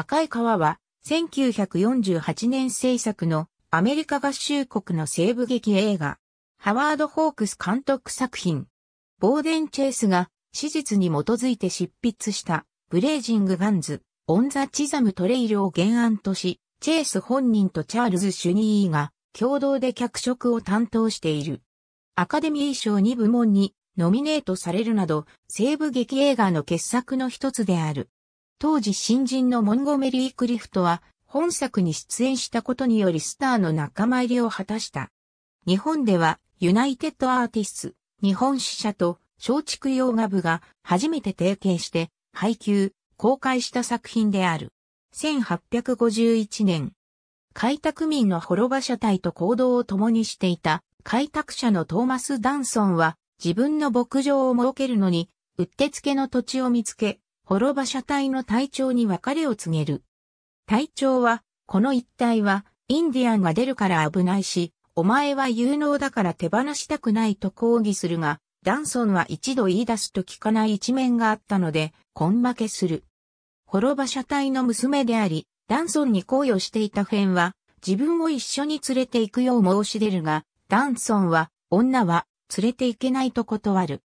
赤い川は、1948年制作のアメリカ合衆国の西部劇映画、ハワード・ホークス監督作品。ボーデン・チェイスが史実に基づいて執筆したブレイジング・ガンズ、オン・ザ・チザム・トレイルを原案とし、チェイス本人とチャールズ・シュニーが共同で脚色を担当している。アカデミー賞2部門にノミネートされるなど、西部劇映画の傑作の一つである。当時新人のモンゴメリー・クリフトは、本作に出演したことによりスターの仲間入りを果たした。日本では、ユナイテッドアーティスト、日本支社と松竹洋画部が初めて提携して、配給、公開した作品である。1851年、開拓民の滅場社隊と行動を共にしていた開拓者のトーマス・ダンソンは自分の牧場を設けるのに、うってつけの土地を見つけ、滅馬車隊の隊長に別れを告げる。隊長は、この一帯は、インディアンが出るから危ないし、お前は有能だから手放したくないと抗議するが、ダンソンは一度言い出すと聞かない一面があったので、根負けする。滅馬車隊の娘であり、ダンソンに恋をしていたフェンは、自分を一緒に連れて行くよう申し出るが、ダンソンは、女は、連れて行けないと断る。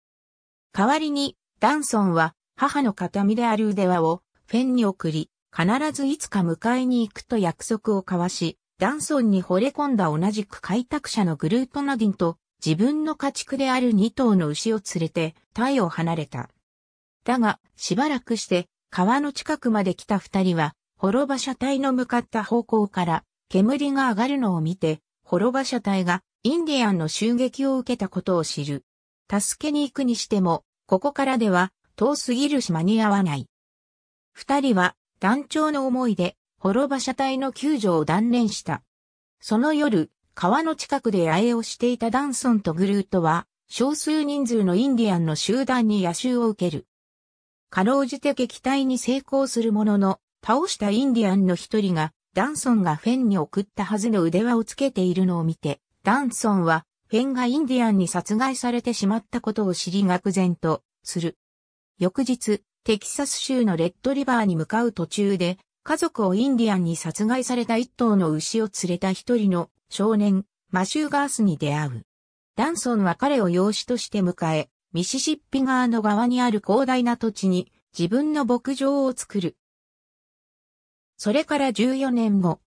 代わりに、ダンソンは、母の形見である腕輪をフェンに送り、必ずいつか迎えに行くと約束を交わし、ダンソンに惚れ込んだ同じく開拓者のグルートナディンと自分の家畜である二頭の牛を連れてタイを離れた。だが、しばらくして川の近くまで来た二人は、滅場車体の向かった方向から煙が上がるのを見て、滅場車体がインディアンの襲撃を受けたことを知る。助けに行くにしても、ここからでは遠すぎるし間に合わない。二人は団長の思いで滅場車隊の救助を断念した。その夜、川の近くで野営をしていたダンソンとグルートは、少数人数のインディアンの集団に野襲を受ける。かろうじて撃退に成功するものの、倒したインディアンの一人が、ダンソンがフェンに送ったはずの腕輪をつけているのを見て、ダンソンは、フェンがインディアンに殺害されてしまったことを知り愕然とする。翌日、テキサス州のレッドリバーに向かう途中で、家族をインディアンに殺害された一頭の牛を連れた一人の少年、マシューガースに出会う。ダンソンは彼を養子として迎え、ミシシッピ川の側にある広大な土地に自分の牧場を作る。それから14年後、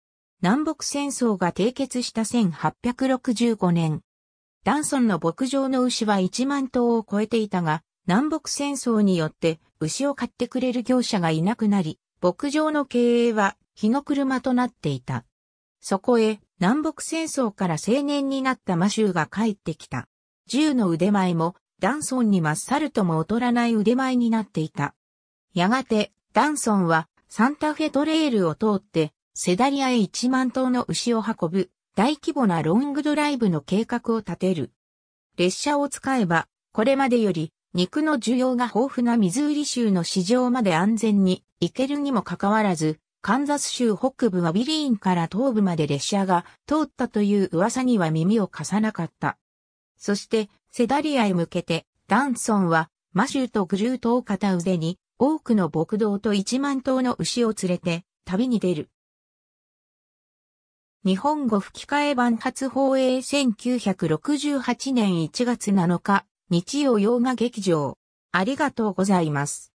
南北戦争が締結した1865年、ダンソンの牧場の牛は1万頭を超えていたが、南北戦争によって牛を買ってくれる業者がいなくなり、牧場の経営は日の車となっていた。そこへ南北戦争から青年になったマシューが帰ってきた。銃の腕前もダンソンにまっさるとも劣らない腕前になっていた。やがてダンソンはサンタフェトレールを通ってセダリアへ1万頭の牛を運ぶ大規模なロングドライブの計画を立てる。列車を使えばこれまでより肉の需要が豊富なミズーリ州の市場まで安全に行けるにもかかわらず、カンザス州北部はビリーンから東部まで列車が通ったという噂には耳を貸さなかった。そして、セダリアへ向けて、ダンソンは、マシューとグルートを片腕に、多くの牧道と一万頭の牛を連れて、旅に出る。日本語吹き替え版初放映1968年1月7日、日曜洋画劇場。ありがとうございます。